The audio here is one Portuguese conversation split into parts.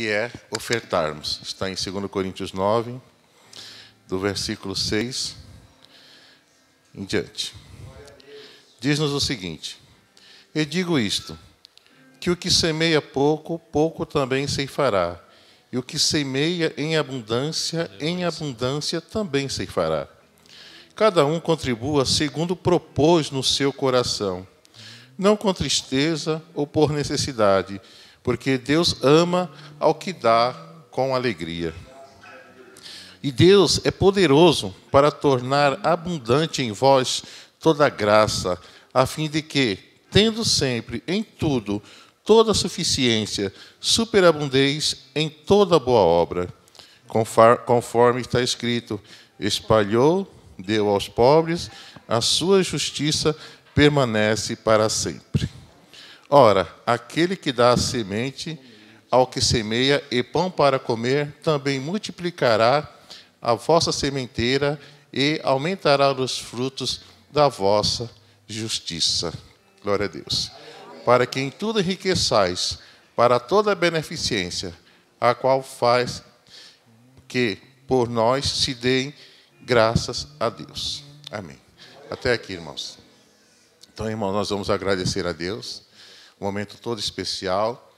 que é ofertarmos. Está em 2 Coríntios 9, do versículo 6 em diante. Diz-nos o seguinte: E digo isto, que o que semeia pouco, pouco também ceifará, e o que semeia em abundância, em abundância também ceifará. Cada um contribua segundo propôs no seu coração, não com tristeza ou por necessidade, porque Deus ama ao que dá com alegria. E Deus é poderoso para tornar abundante em vós toda graça, a fim de que, tendo sempre em tudo toda suficiência, superabundeis em toda boa obra, conforme está escrito: espalhou, deu aos pobres, a sua justiça permanece para sempre. Ora, aquele que dá a semente ao que semeia e pão para comer, também multiplicará a vossa sementeira e aumentará os frutos da vossa justiça. Glória a Deus. Para que em tudo enriqueçais, para toda a beneficência, a qual faz que por nós se deem graças a Deus. Amém. Até aqui, irmãos. Então, irmãos, nós vamos agradecer a Deus um momento todo especial,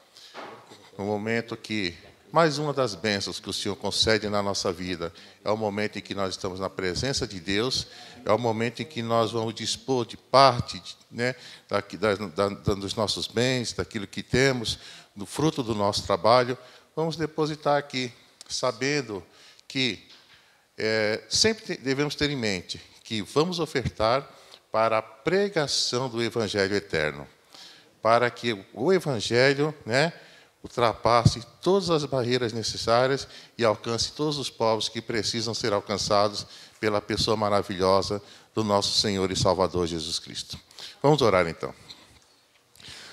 um momento que mais uma das bênçãos que o Senhor concede na nossa vida é o momento em que nós estamos na presença de Deus, é o momento em que nós vamos dispor de parte né, da, da, da, dos nossos bens, daquilo que temos, do fruto do nosso trabalho, vamos depositar aqui, sabendo que é, sempre devemos ter em mente que vamos ofertar para a pregação do Evangelho eterno para que o Evangelho né, ultrapasse todas as barreiras necessárias e alcance todos os povos que precisam ser alcançados pela pessoa maravilhosa do nosso Senhor e Salvador Jesus Cristo. Vamos orar então.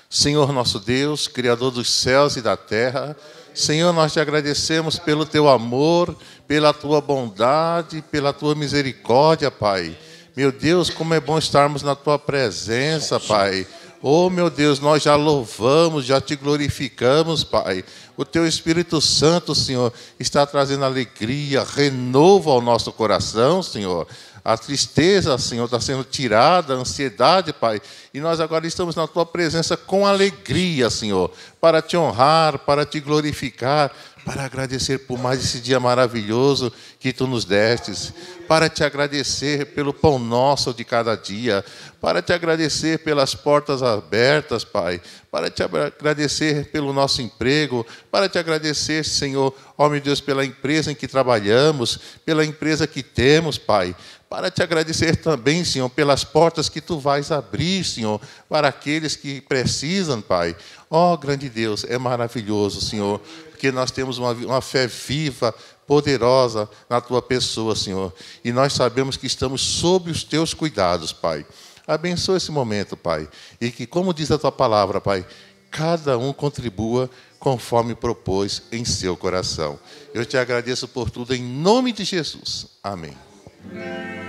Senhor nosso Deus, Criador dos céus e da terra, Senhor, nós te agradecemos pelo teu amor, pela tua bondade, pela tua misericórdia, Pai. Meu Deus, como é bom estarmos na tua presença, Pai Oh, meu Deus, nós já louvamos, já te glorificamos, Pai. O teu Espírito Santo, Senhor, está trazendo alegria, renova ao nosso coração, Senhor. A tristeza, Senhor, está sendo tirada, a ansiedade, Pai. E nós agora estamos na tua presença com alegria, Senhor, para te honrar, para te glorificar, para agradecer por mais esse dia maravilhoso que tu nos destes, para te agradecer pelo pão nosso de cada dia, para te agradecer pelas portas abertas, Pai, para te agradecer pelo nosso emprego, para te agradecer, Senhor, ó meu Deus, pela empresa em que trabalhamos, pela empresa que temos, Pai, para te agradecer também, Senhor, pelas portas que tu vais abrir, Senhor, para aqueles que precisam, Pai. Ó oh, grande Deus, é maravilhoso, Senhor porque nós temos uma, uma fé viva, poderosa na tua pessoa, Senhor. E nós sabemos que estamos sob os teus cuidados, Pai. Abençoa esse momento, Pai. E que, como diz a tua palavra, Pai, cada um contribua conforme propôs em seu coração. Eu te agradeço por tudo, em nome de Jesus. Amém. Amém.